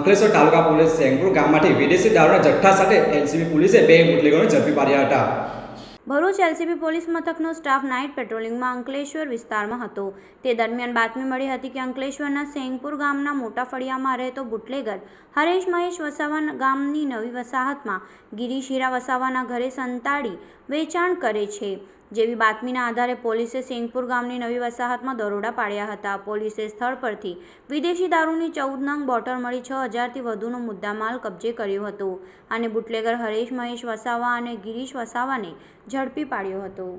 અંકલેશ્વર તાલુકા police સેંગપુર ગામમાંથી વિદેશી દારૂના જથ્થા સાથે એલસીબી પોલીસે બે બુટલેગોને ઝડપી પાડ્યા હતા ભરૂચ એલસીબી પોલીસ મથકનો સ્ટાફ નાઇટ પેટ્રોલિંગમાં અંકલેશ્વર વિસ્તારમાં હતો તે દરમિયાન બાતમી મળી હતી કે અંકલેશ્વરના સેંગપુર ગામના મોટા ફળિયામાં રહેતો બુટલેગર હરેશ મહેશ વસાવા ગામની નવી વસાહતમાં ગિરીશ હીરા વસાવાના ઘરે સંતાડી વેચાણ કરે છે જેવી બાતમીના આધારે પોલીસે સિંગપુર ગામની નવી વસાહતમાં દરોડા પાડ્યા હતા પોલીસે સ્થળ પરથી વિદેશી દારૂની ચૌદ નંગ બોટલ મળી છ હજારથી વધુનો મુદ્દામાલ કબજે કર્યો હતો અને બુટલેગર હરેશ મહેશ વસાવા અને ગિરીશ વસાવાને ઝડપી પાડ્યો હતો